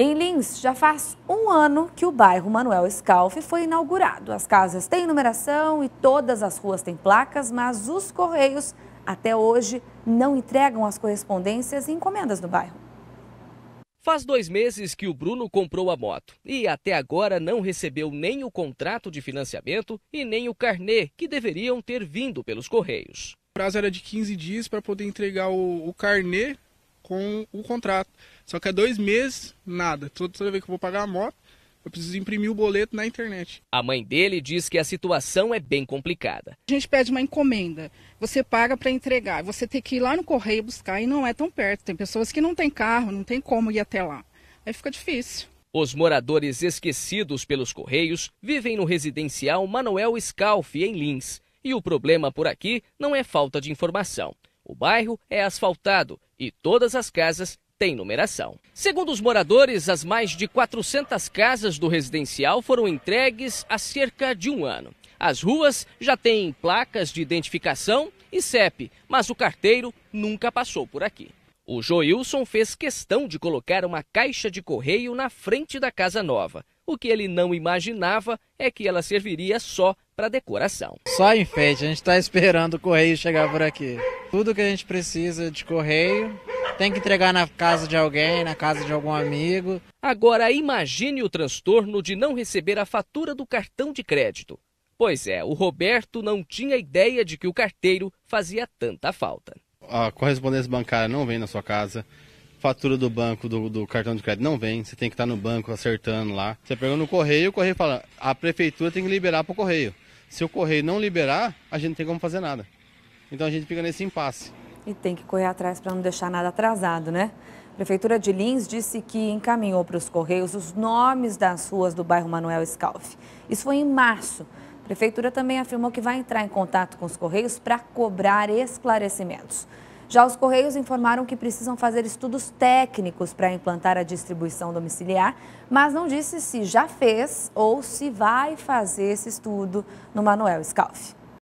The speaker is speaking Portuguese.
E em Lins, já faz um ano que o bairro Manuel Scalfe foi inaugurado. As casas têm numeração e todas as ruas têm placas, mas os correios até hoje não entregam as correspondências e encomendas do bairro. Faz dois meses que o Bruno comprou a moto e até agora não recebeu nem o contrato de financiamento e nem o carnê que deveriam ter vindo pelos correios. O prazo era de 15 dias para poder entregar o, o carnê com o contrato. Só que há dois meses, nada. Toda, toda vez que eu vou pagar a moto, eu preciso imprimir o boleto na internet. A mãe dele diz que a situação é bem complicada. A gente pede uma encomenda, você paga para entregar, você tem que ir lá no correio buscar e não é tão perto. Tem pessoas que não têm carro, não tem como ir até lá. Aí fica difícil. Os moradores esquecidos pelos correios vivem no residencial Manuel Scalfi, em Lins. E o problema por aqui não é falta de informação. O bairro é asfaltado e todas as casas têm numeração. Segundo os moradores, as mais de 400 casas do residencial foram entregues há cerca de um ano. As ruas já têm placas de identificação e CEP, mas o carteiro nunca passou por aqui. O Joilson fez questão de colocar uma caixa de correio na frente da casa nova. O que ele não imaginava é que ela serviria só para decoração. Só enfeite, a gente está esperando o correio chegar por aqui. Tudo que a gente precisa de correio tem que entregar na casa de alguém, na casa de algum amigo. Agora imagine o transtorno de não receber a fatura do cartão de crédito. Pois é, o Roberto não tinha ideia de que o carteiro fazia tanta falta. A correspondência bancária não vem na sua casa, fatura do banco, do, do cartão de crédito não vem, você tem que estar no banco acertando lá. Você pega no correio, o correio fala, a prefeitura tem que liberar para o correio. Se o correio não liberar, a gente não tem como fazer nada. Então a gente fica nesse impasse. E tem que correr atrás para não deixar nada atrasado, né? A Prefeitura de Lins disse que encaminhou para os Correios os nomes das ruas do bairro Manuel Scalf. Isso foi em março. A Prefeitura também afirmou que vai entrar em contato com os Correios para cobrar esclarecimentos. Já os Correios informaram que precisam fazer estudos técnicos para implantar a distribuição domiciliar, mas não disse se já fez ou se vai fazer esse estudo no Manuel Scalf.